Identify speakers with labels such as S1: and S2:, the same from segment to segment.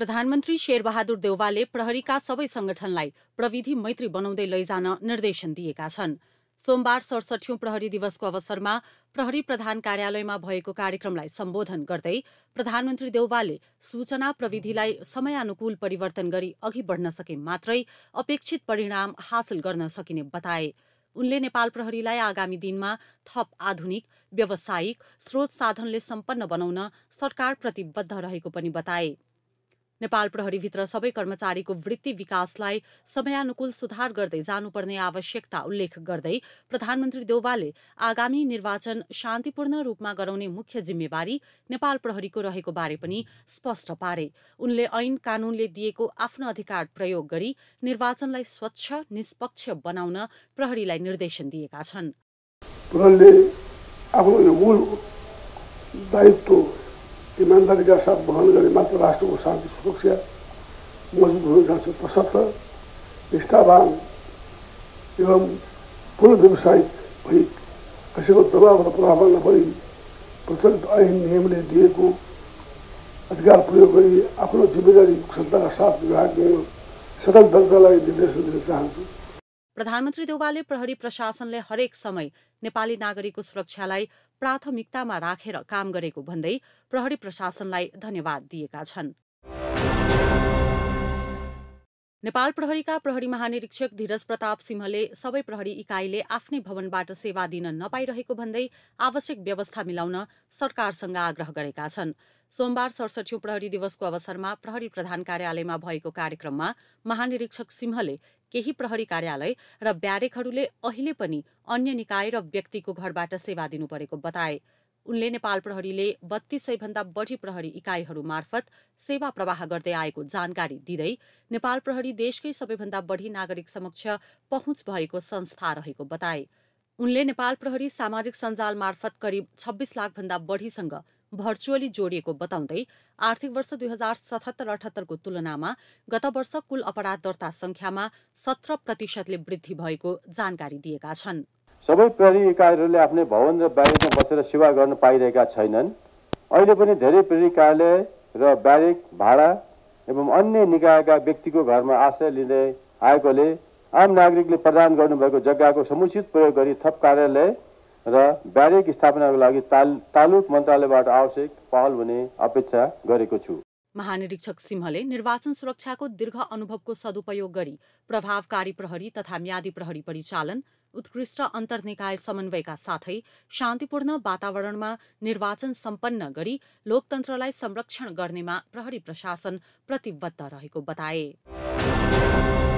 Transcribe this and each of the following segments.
S1: प्रधानमन्त्री शेरबहादुर देउवाले प्रहरीका सबै संगठनलाई प्रविधि मैत्री बनाउँदै लैजान निर्देशन दिएका छन् सोमबार सडसठौं प्रहरी दिवसको अवसरमा प्रहरी प्रधान कार्यालयमा भएको कार्यक्रमलाई सम्बोधन गर्दै प्रधानमन्त्री देउवाले सूचना प्रविधिलाई समयानुकूल परिवर्तन गरी अघि बढ्न सके मात्रै अपेक्षित परिणाम हासिल गर्न सकिने बताए उनले नेपाल प्रहरीलाई आगामी दिनमा थप आधुनिक व्यावसायिक स्रोत साधनले सम्पन्न बनाउन सरकार प्रतिबद्ध रहेको पनि बताए नेपाल प्रहरीभित्र सबै कर्मचारीको वृत्ति विकासलाई समयानुकूल सुधार गर्दै जानुपर्ने आवश्यकता उल्लेख गर्दै प्रधानमन्त्री देउवाले आगामी निर्वाचन शान्तिपूर्ण रूपमा गराउने मुख्य जिम्मेवारी नेपाल प्रहरीको रहेको बारे पनि स्पष्ट पारे उनले ऐन कानूनले दिएको आफ्नो अधिकार प्रयोग गरी निर्वाचनलाई स्वच्छ निष्पक्ष बनाउन प्रहरीलाई निर्देशन दिएका छन्
S2: इमान्दारीका साथ वहन गरे मात्र राष्ट्रको शान्ति सुरक्षा मजबुत हुन जान्छ तसर्थ निष्ठावान एवं पूर्ण व्यवसायिक भई कसैको दबाव र प्रभाव नपरि प्रचलित ऐन नियमले दिएको अधिकार प्रयोग गरी आफ्नो जिम्मेदारी क्षमताका साथ विभाग सदन निर्देशन दिन चाहन्छु
S1: प्रधानमन्त्री देउवाले प्रहरी प्रशासनले हरेक समय नेपाली नागरिकको सुरक्षालाई प्राथमिकतामा राखेर काम गरेको भन्दै प्रहरी प्रशासनलाई धन्यवाद दिएका छन् नेपाल प्रहरीका प्रहरी महानिरीक्षक धीरज प्रताप सिंहले सबै प्रहरी इकाइले आफ्नै भवनबाट सेवा दिन नपाइरहेको भन्दै आवश्यक व्यवस्था मिलाउन सरकारसँग आग्रह गरेका छन् सोमबार सडसठी प्रहरी दिवसको अवसरमा प्रहरी प्रधान कार्यालयमा भएको कार्यक्रममा महानिरीक्षक सिंहले केही प्रहरी कार्यालय र ब्यारेकहरूले अहिले पनि अन्य निकाय र व्यक्तिको घरबाट सेवा दिनु परेको बताए उनले नेपाल प्रहरीले बत्तीस भन्दा बढी प्रहरी इकाइहरू मार्फत सेवा प्रवाह गर्दै आएको जानकारी दिँदै नेपाल प्रहरी देशकै सबैभन्दा बढी नागरिक समक्ष पहुँच भएको संस्था रहेको बताए उनले नेपाल प्रहरी सामाजिक सञ्जाल मार्फत करिब छब्बिस लाखभन्दा बढीसँग भर्चुअली जोडिएको बताउँदै आर्थिक वर्ष दुई हजार सतहत्तर अठहत्तरको तुलनामा गत वर्ष कुल अपराध दर्ता संख्यामा सत्र प्रतिशतले वृद्धि भएको जानकारी दिएका छन्
S3: सबै प्रहरी इकाइहरूले आफ्नै भवन र ब्यारेकमा बसेर सेवा गर्न पाइरहेका छैनन् अहिले पनि धेरै प्रहरी कार्यालय र ब्यारेक भाडा एवं अन्य निकायका व्यक्तिको घरमा आश्रय लिँदै आएकोले आम नागरिकले प्रदान गर्नुभएको जग्गाको समुचित प्रयोग गरी थप कार्यालय र ब्यारेक स्थापनाको लागि तालुक मन्त्रालयबाट आवश्यक पहल हुने अपेक्षा गरेको छु
S1: महानिरीक्षक सिंहले निर्वाचन सुरक्षाको दीर्घ अनुभवको सदुपयोग गरी प्रभावकारी प्रहरी तथा म्यादी प्रहरी परिचालन उत्कृष्ट अन्तर निकाय समन्वयका साथै शान्तिपूर्ण वातावरणमा निर्वाचन सम्पन्न गरी लोकतन्त्रलाई संरक्षण गर्नेमा प्रहरी प्रशासन प्रतिबद्ध रहेको बताए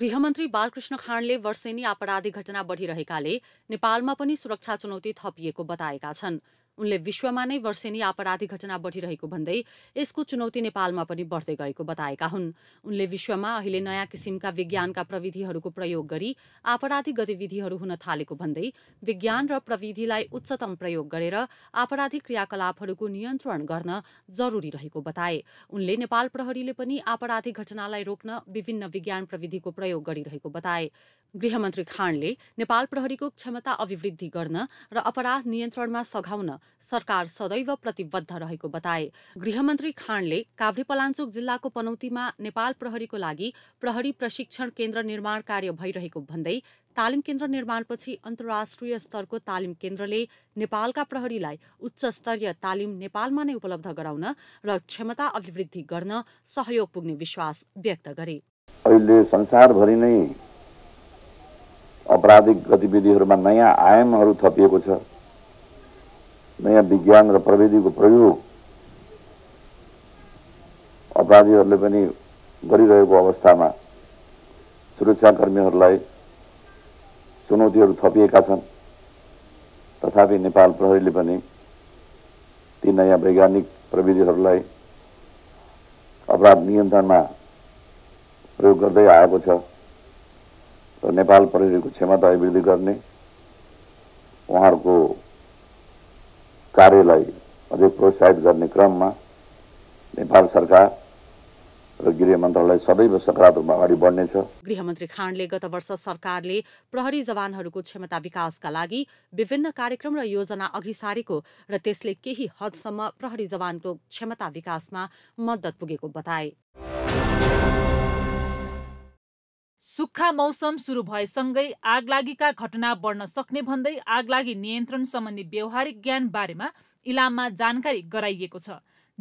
S1: गृहमन्त्री बालकृष्ण खाँडले वर्षेनी आपराधिक घटना बढिरहेकाले नेपालमा पनि सुरक्षा चुनौती थपिएको बताएका छन् उनले विश्वमा नै वर्षेनी आपराधिक घटना बढिरहेको भन्दै यसको चुनौती नेपालमा पनि बढ्दै गएको बताएका हुन् उनले विश्वमा अहिले नयाँ किसिमका विज्ञानका प्रविधिहरूको प्रयोग गरी आपराधिक गतिविधिहरू हुन थालेको भन्दै विज्ञान र प्रविधिलाई उच्चतम प्रयोग गरेर आपराधिक क्रियाकलापहरूको नियन्त्रण गर्न जरुरी रहेको बताए उनले नेपाल प्रहरीले पनि आपराधिक घटनालाई रोक्न विभिन्न विज्ञान प्रविधिको प्रयोग गरिरहेको बताए गृहमन्त्री खाँडले नेपाल प्रहरीको क्षमता अभिवृद्धि गर्न र अपराध नियन्त्रणमा सघाउन सरकार सदैव प्रतिबद्ध रहेको बताए गृहमन्त्री खाँडले काभ्रेपलाञ्चोक जिल्लाको पनौतीमा नेपाल प्रहरीको लागि प्रहरी प्रशिक्षण केन्द्र निर्माण कार्य भइरहेको भन्दै तालिम केन्द्र निर्माणपछि अन्तर्राष्ट्रिय स्तरको तालिम केन्द्रले नेपालका प्रहरीलाई उच्च स्तरीय तालिम नेपालमा नै उपलब्ध गराउन र क्षमता अभिवृद्धि गर्न सहयोग पुग्ने विश्वास व्यक्त गरे अहिले संसारभरि नै अपराधिक गतिविधिहरूमा नयाँ आयामहरू थपिएको छ नयाँ विज्ञान र प्रविधिको प्रयोग अपराधीहरूले पनि गरिरहेको अवस्थामा सुरक्षाकर्मीहरूलाई चुनौतीहरू थपिएका छन् तथापि नेपाल प्रहरीले पनि ती नयाँ वैज्ञानिक प्रविधिहरूलाई अपराध नियन्त्रणमा प्रयोग गर्दै आएको छ र नेपाल प्रहरीको क्षमता अभिवृद्धि गर्ने उहाँहरूको कार्यलाई अझै प्रोत्साहित गर्ने क्रममा नेपाल सरकार र गृह मन्त्रालय सदैव सकारात्मकमा अगाडि बढ्नेछ गृहमन्त्री खाँडले गत वर्ष सरकारले प्रहरी जवानहरूको क्षमता विकासका लागि विभिन्न कार्यक्रम र योजना अघि सारेको र त्यसले केही हदसम्म प्रहरी जवानको क्षमता विकासमा मद्दत पुगेको बताए
S2: सुक्खा मौसम सुरु भएसँगै आगलागीका घटना बढ्न सक्ने भन्दै आगलागी नियन्त्रण सम्बन्धी व्यवहारिक ज्ञान बारेमा इलाममा जानकारी गराइएको छ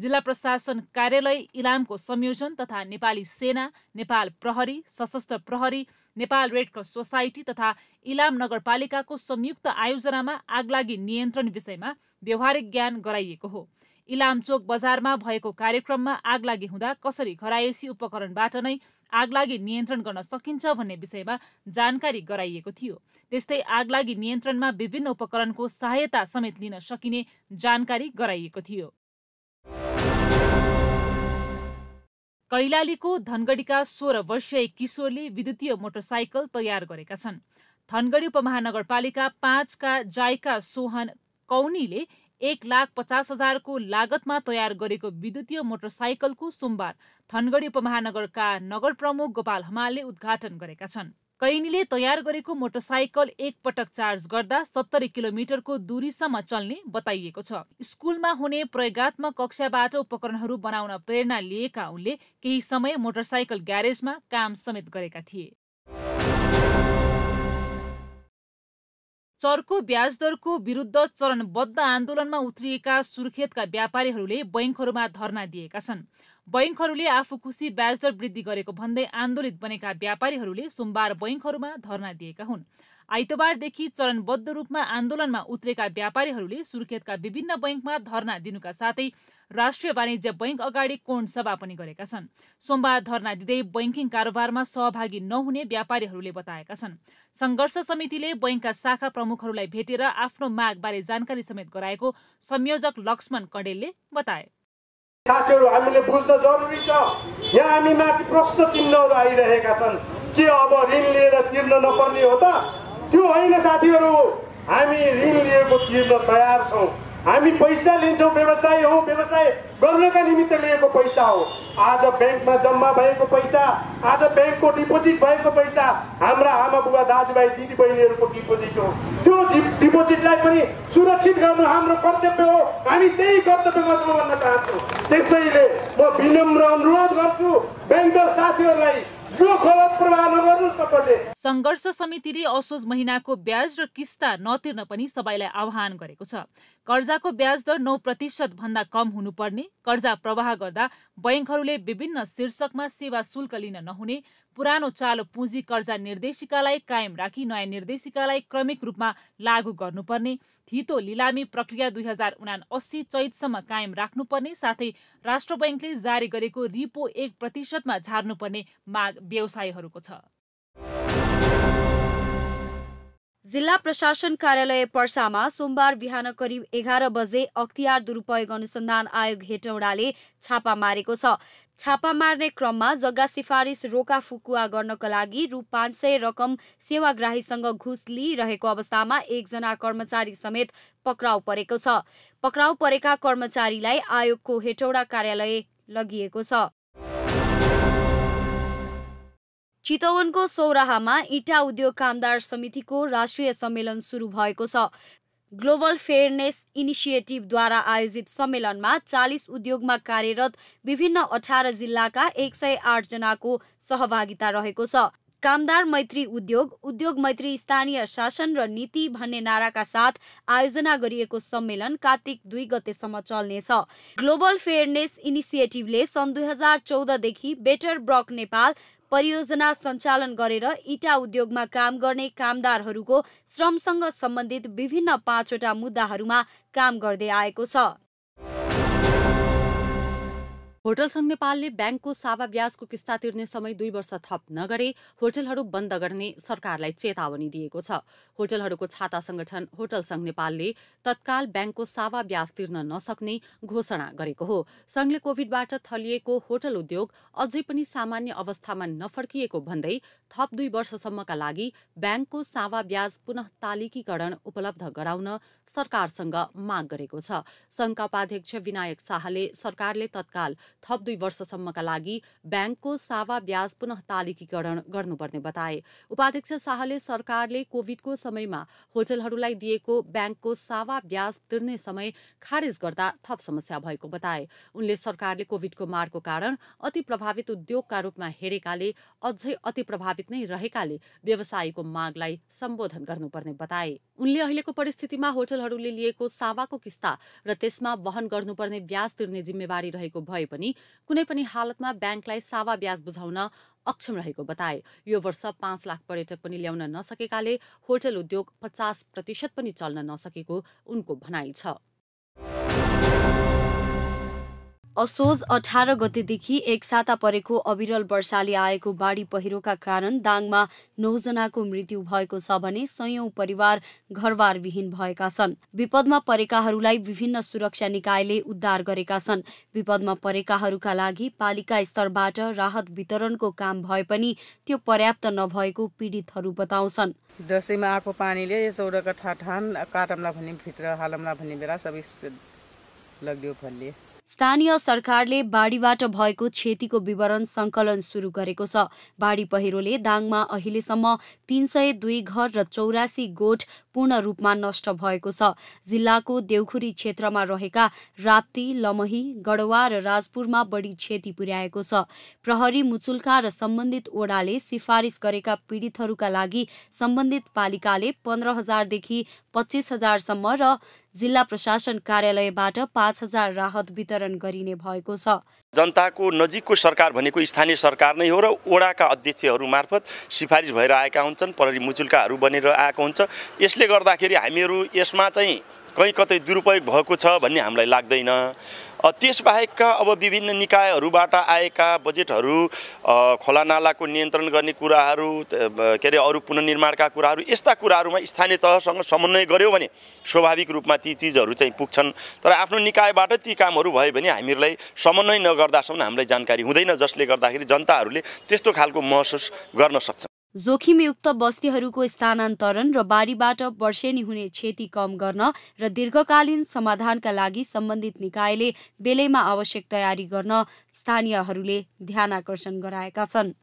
S2: जिल्ला प्रशासन कार्यालय इलामको संयोजन तथा नेपाली सेना नेपाल प्रहरी सशस्त्र प्रहरी नेपाल रेडक्रस सोसाइटी तथा इलाम नगरपालिकाको संयुक्त आयोजनामा आगलागी नियन्त्रण विषयमा व्यवहारिक ज्ञान गराइएको हो इलाम चोक बजारमा भएको कार्यक्रममा आगलागी हुँदा कसरी घरायसी उपकरणबाट नै आगलागी नियन्त्रण गर्न सकिन्छ भन्ने विषयमा जानकारी गराइएको थियो त्यस्तै आगलागी नियन्त्रणमा विभिन्न उपकरणको सहायता समेत लिन सकिने जानकारी गराइएको थियो कैलालीको धनगढीका सोह्र वर्षीय किशोरले विद्युतीय मोटरसाइकल तयार गरेका छन् धनगढी उपमहानगरपालिका पाँचका जायका सोहन कौनीले एक लाख पचास हजारको लागतमा तयार गरेको विद्युतीय मोटरसाइकलको सोमबार धनगढी उपमहानगरका नगर प्रमुख गोपाल हमालले उद्घाटन गरेका छन् कैनीले तयार गरेको मोटरसाइकल एकपटक चार्ज गर्दा सत्तरी किलोमिटरको दूरीसम्म चल्ने बताइएको छ स्कूलमा हुने प्रयोगत्मक कक्षाबाट उपकरणहरू बनाउन प्रेरणा लिएका उनले केही समय मोटरसाइकल ग्यारेजमा काम समेत गरेका थिए चर्को ब्याज दरको विरुद्ध चरणबद्ध आन्दोलनमा उत्रिएका सुर्खेतका व्यापारीहरूले बैङ्कहरूमा धरना दिएका छन् बैङ्कहरूले आफू खुसी ब्याजदर वृद्धि गरेको भन्दै आन्दोलित बनेका व्यापारीहरूले सोमबार बैंकहरूमा धरना दिएका हुन् आइतबारदेखि चरणबद्ध रूपमा आन्दोलनमा उत्रेका व्यापारीहरूले सुर्खेतका विभिन्न बैङ्कमा धरना दिनुका साथै राष्ट्रिय वाणिज्य बैंक अगाडि कोण सभा पनि गरेका छन् सोमबार धरना दिँदै बैंकिङ कारोबारमा सहभागी नहुने व्यापारीहरूले बताएका छन् संघर्ष समितिले बैङ्कका शाखा प्रमुखहरूलाई भेटेर आफ्नो मागबारे जानकारी समेत गराएको संयोजक लक्ष्मण कडेलले बताए
S3: साथीहरू हामीले बुझ्न जरुरी छ यहाँ हामी माथि प्रश्न चिन्हहरू आइरहेका छन् के अब ऋण लिएर तिर्न नपर्ने हो त त्यो होइन साथीहरू हामी ऋण लिएको तिर्न तयार छौँ हामी पैसा लिन्छौँ व्यवसाय हो व्यवसाय गर्नका निमित्त लिएको पैसा हो आज ब्याङ्कमा जम्मा भएको पैसा आज ब्याङ्कको डिपोजिट भएको पैसा हाम्रा आमा बुबा दाजुभाइ दिदीबहिनीहरूको डिपोजिट हो त्यो डिपोजिटलाई पनि सुरक्षित गर्नु हाम्रो कर्तव्य हो हामी त्यही कर्तव्यमा छौँ भन्न चाहन्छु त्यसैले म विनम्र अनुरोध गर्छु ब्याङ्कर साथीहरूलाई
S2: सङ्घर्ष समितिले असोज महिनाको ब्याज र किस्ता नतिर्न पनि सबैलाई आह्वान गरेको छ कर्जाको ब्याज दर नौ प्रतिशतभन्दा कम हुनुपर्ने कर्जा प्रवाह गर्दा बैङ्कहरूले विभिन्न शीर्षकमा सेवा शुल्क लिन नहुने पुरानो चालो पुँजी कर्जा निर्देशिकालाई कायम राखी नयाँ निर्देशिकालाई क्रमिक रूपमा लागू गर्नुपर्ने थितो लिलामी प्रक्रिया दुई हजार उना अस्सी चैतसम्म कायम राख्नुपर्ने साथै राष्ट्र बैङ्कले जारी गरेको रिपो एक प्रतिशतमा झार्नुपर्ने माग व्यवसायीहरूको छ जिल्ला प्रशासन कार्यालय पर्सामा
S4: सोमबार बिहान करिब एघार बजे अख्तियार दुरुपयोग अनुसन्धान आयोग हेटौडाले छापा मारेको छ छापा मार्ने क्रममा जग्गा सिफारिस रोका फुकुवा गर्नका लागि रु पाँच सय रकम सेवाग्राहीसँग घुस लिइरहेको अवस्थामा एकजना कर्मचारी समेत पक्राउ परेको छ पक्राउ परेका कर्मचारीलाई आयोगको हेटौडा कार्यालय लगिएको छ चितवनको सौराहामा इटा उद्योग कामदार समितिको राष्ट्रिय सम्मेलन सुरु भएको छ ग्लोबल फेयरनेस इनिसिएटिभद्वारा आयोजित सम्मेलनमा चालिस उद्योगमा कार्यरत विभिन्न अठार जिल्लाका एक सय आठजनाको सहभागिता रहेको छ कामदार मैत्री उद्योग उद्योग मैत्री स्थानीय शासन र नीति भन्ने नाराका साथ आयोजना गरिएको सम्मेलन कार्तिक दुई गतेसम्म चल्नेछ ग्लोबल फेयरनेस इनिसिएटिभले सन् दुई हजार चौधदेखि बेटर ब्रक नेपाल परियोजना सञ्चालन गरेर इटा उद्योगमा काम गर्ने कामदारहरूको श्रमसँग सम्बन्धित विभिन्न पाँचवटा
S1: मुद्दाहरूमा काम गर्दै आएको छ होटल संघ नेपालले ब्याङ्कको सावा ब्याजको किस्ता तिर्ने समय दुई वर्ष थप नगरे होटलहरू बन्द गर्ने सरकारलाई चेतावनी दिएको छ होटलहरूको छाता संगठन होटल संघ नेपालले तत्काल ब्याङ्कको सावा ब्याज तिर्न नसक्ने घोषणा गरेको हो सङ्घले कोविडबाट थलिएको होटल उद्योग अझै पनि सामान्य अवस्थामा नफर्किएको भन्दै थप दुई वर्षसम्मका लागि ब्याङ्कको सावा ब्याज पुनः तालिकीकरण उपलब्ध गराउन सरकारसँग माग गरेको छ संघका उपाध्यक्ष विनायक शाहले सरकारले तत्काल थप दुई वर्षसम्मका लागि ब्याङ्कको सावा ब्याज पुनः तालिकीकरण गर्नुपर्ने बताए उपाध्यक्ष शाहले सरकारले कोभिडको समयमा होटलहरूलाई दिएको ब्याङ्कको सावा ब्याज तिर्ने समय खारेज गर्दा थप समस्या भएको बताए उनले सरकारले कोभिडको मारको कारण अति प्रभावित उद्योगका रूपमा हेरेकाले अझै अति प्रभावित नै रहेकाले व्यवसायीको मागलाई सम्बोधन गर्नुपर्ने बताए उनले अहिलेको परिस्थितिमा होटलहरूले लिएको सावाको किस्ता र त्यसमा वहन गर्नुपर्ने ब्याज तिर्ने जिम्मेवारी रहेको भए पनि कुनै पनि हालतमा ब्याङ्कलाई सावा ब्याज बुझाउन अक्षम रहेको बताए यो वर्ष पाँच लाख पर्यटक पनि ल्याउन नसकेकाले होटल उद्योग पचास प्रतिशत पनि चल्न नसकेको उनको भनाइ छ
S4: असोज अठार गतेदेखि एक साता परेको अविरल वर्षाले आएको बाढी पहिरोका कारण दाङमा नौजनाको मृत्यु भएको छ भने सयौं परिवार घरबारविहीन भएका छन् विपदमा परेकाहरूलाई विभिन्न सुरक्षा निकायले उद्धार गरेका छन् विपदमा परेकाहरूका लागि पालिका स्तरबाट राहत वितरणको काम भए पनि त्यो पर्याप्त नभएको पीडितहरू बताउँछन्
S1: दसैँमा आएको पानीले काटमला भन्ने
S2: भित्र हालमला भन्ने बेला सबै लगिदियो
S4: स्थानीय सरकारले बाढीबाट भएको क्षतिको विवरण सङ्कलन सुरु गरेको छ बाढी पहिरोले दाङमा अहिलेसम्म तीन सय दुई घर र चौरासी गोठ पूर्ण रूपमा नष्ट भएको छ जिल्लाको देउखुरी क्षेत्रमा रहेका राप्ती लमही गढवा र राजपुरमा बढी क्षति पुर्याएको छ प्रहरी मुचुल्का र सम्बन्धित ओडाले सिफारिस गरेका पीडितहरूका लागि सम्बन्धित पालिकाले पन्ध्र हजारदेखि पच्चिस हजारसम्म र जिल्ला प्रशासन कार्यालयबाट पाँच हजार राहत वितरण गरिने भएको छ
S1: जनताको नजिकको सरकार भनेको स्थानीय सरकार नै हो र ओडाका अध्यक्षहरू मार्फत सिफारिस भएर आएका हुन्छन् प्रहरी मुचुल्काहरू बनेर आएको हुन्छ यसले गर्दाखेरि हामीहरू यसमा चाहिँ कहीँ कतै दुरुपयोग भएको छ भन्ने हामीलाई लाग्दैन त्यसबाहेकका अब विभिन्न निकायहरूबाट आएका बजेटहरू खोलानालाको नियन्त्रण गर्ने कुराहरू के अरे अरू पुननिर्माणका कुराहरू यस्ता कुराहरूमा स्थानीय तहसँग समन्वय गऱ्यो भने स्वाभाविक रूपमा ती चिजहरू चाहिँ पुग्छन् तर आफ्नो निकायबाट ती कामहरू भयो भने हामीहरूलाई समन्वय नगर्दासम्म हामीलाई जानकारी हुँदैन जसले गर्दाखेरि जनताहरूले त्यस्तो खालको महसुस गर्न सक्छ
S4: जोखिमयुक्त बस्तीहरूको स्थानान्तरण र बाढीबाट वर्षेनी हुने क्षति कम गर्न र दीर्घकालीन समाधानका लागि सम्बन्धित निकायले बेलैमा आवश्यक तयारी गर्न स्थानीयहरूले ध्यान आकर्षण गराएका छन्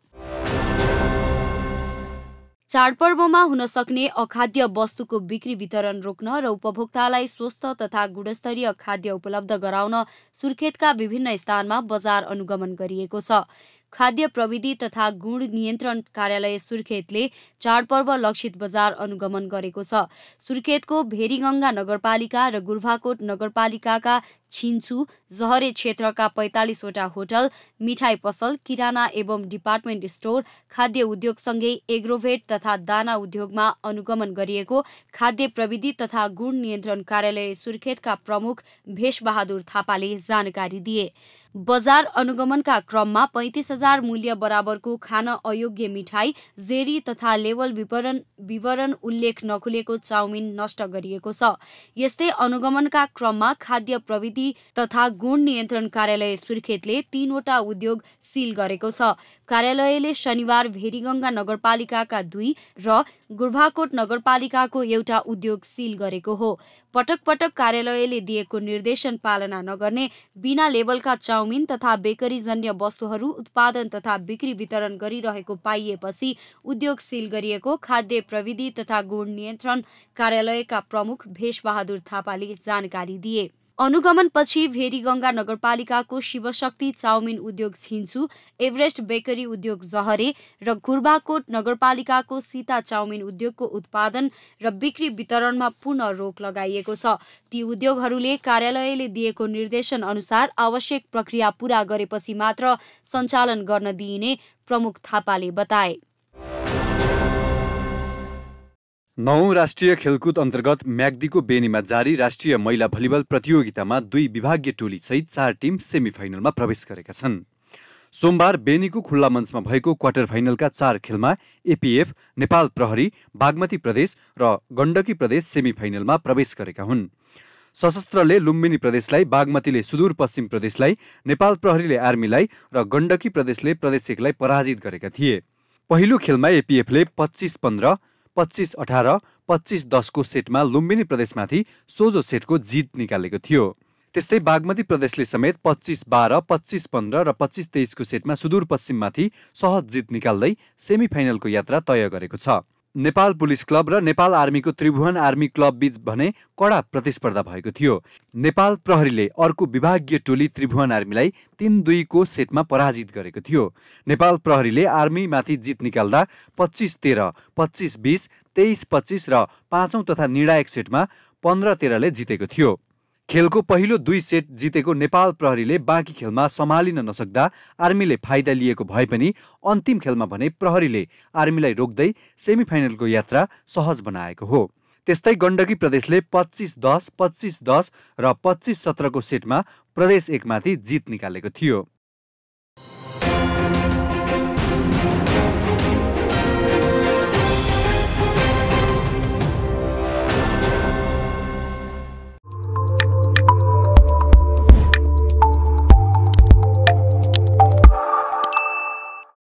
S4: चाडपर्वमा हुन सक्ने अखाद्य वस्तुको बिक्री वितरण रोक्न र उपभोक्तालाई स्वस्थ तथा गुणस्तरीय खाद्य उपलब्ध गराउन सुर्खेतका विभिन्न स्थानमा बजार अनुगमन गरिएको छ खाद्य प्रविधि तथा गुण नियन्त्रण कार्यालय सुर्खेतले चाडपर्व लक्षित बजार अनुगमन गरेको छ सुर्खेतको भेरीगङ्गा नगरपालिका र गुर्भाकोट नगरपालिकाका छिन्छु जहरे क्षेत्रका पैँतालिसवटा होटल मिठाई पसल किराना एवं डिपार्टमेन्ट स्टोर खाद्य उद्योगसँगै एग्रोभेट तथा दाना उद्योगमा अनुगमन गरिएको खाद्य प्रविधि तथा गुण नियन्त्रण कार्यालय सुर्खेतका प्रमुख भेषबहादुर थापाले जानकारी दिए बजार अनुगमनका क्रममा पैँतिस हजार मूल्य बराबरको खान अयोग्य मिठाई जेरी तथा लेवल विवरण विवरण उल्लेख नखुलेको चाउमिन नष्ट गरिएको छ यस्तै अनुगमनका क्रममा खाद्य प्रविधि तथा गुण नियन्त्रण कार्यालय सुर्खेतले तीनवटा उद्योग सिल गरेको छ कार्यालयले शनिबार भेरीगङ्गा नगरपालिकाका दुई र गुर्भाकोट नगरपालिकाको एउटा उद्योग सिल गरेको हो पटक पटक कार्यालयले दिएको निर्देशन पालना नगर्ने बिना लेबलका चाउमिन तथा बेकरीजन्य वस्तुहरू उत्पादन तथा बिक्री वितरण गरिरहेको पाइएपछि उद्योग सिल गरिएको खाद्य प्रविधि तथा गुण नियन्त्रण कार्यालयका प्रमुख भेषबहादुर थापाले जानकारी दिए अनुगमनपछि भेरीगङ्गा नगरपालिकाको शिवशक्ति चाउमिन उद्योग छिन्छु एभरेस्ट बेकरी उद्योग जहरे र गुर्बाकोट नगरपालिकाको सीता चाउमिन उद्योगको उत्पादन र बिक्री वितरणमा पूर्ण रोक लगाइएको छ ती उद्योगहरूले कार्यालयले दिएको निर्देशन अनुसार आवश्यक प्रक्रिया पूरा गरेपछि मात्र सञ्चालन गर्न दिइने प्रमुख थापाले बताए
S3: नौ राष्ट्रिय खेलकुद अन्तर्गत म्याग्दीको बेनीमा जारी राष्ट्रिय महिला भलिबल प्रतियोगितामा दुई विभागीय सहित चार टिम सेमिफाइनलमा प्रवेश गरेका छन् सोमबार बेनीको खुल्ला मञ्चमा भएको क्वार्टर फाइनलका चार खेलमा एपिएफ नेपाल प्रहरी बागमती प्रदेश र गण्डकी प्रदेश सेमिफाइनलमा प्रवेश गरेका हुन् सशस्त्रले लुम्बिनी प्रदेशलाई बागमतीले सुदूरपश्चिम प्रदेशलाई नेपाल प्रहरीले आर्मीलाई र गण्डकी प्रदेशले प्रदेश एकलाई पराजित गरेका थिए पहिलो खेलमा एपिएफले पच्चिस पन्ध्र पच्चिस अठार पच्चिस दसको सेटमा लुम्बिनी प्रदेशमाथि सोझो सेटको जित निकालेको थियो त्यस्तै बागमती प्रदेशले समेत पच्चिस बाह्र पच्चिस पन्ध्र र पच्चिस तेइसको सेटमा सुदूरपश्चिममाथि सहज जित निकाल्दै सेमिफाइनलको यात्रा तय गरेको छ नेपाल पुलिस क्लब र नेपाल आर्मीको त्रिभुवन आर्मी क्लब बीच भने कडा प्रतिस्पर्धा भएको थियो नेपाल प्रहरीले अर्को विभागीय टोली त्रिभुवन आर्मीलाई तिन दुईको सेटमा पराजित गरेको थियो नेपाल प्रहरीले आर्मीमाथि जित निकाल्दा पच्चिस तेह्र पच्चिस बिस तेइस पच्चिस र पाँचौँ तथा निर्णायक सेटमा पन्ध्र तेह्रले जितेको थियो खेलको पहिलो दुई सेट जितेको नेपाल प्रहरीले बाँकी खेलमा सम्हालिन नसक्दा आर्मीले फाइदा लिएको भए पनि अन्तिम खेलमा भने प्रहरीले आर्मीलाई रोक्दै सेमिफाइनलको यात्रा सहज बनाएको हो त्यस्तै गण्डकी प्रदेशले पच्चिस दस पच्चिस दस र पच्चिस सत्रको सेटमा प्रदेश एकमाथि जित निकालेको थियो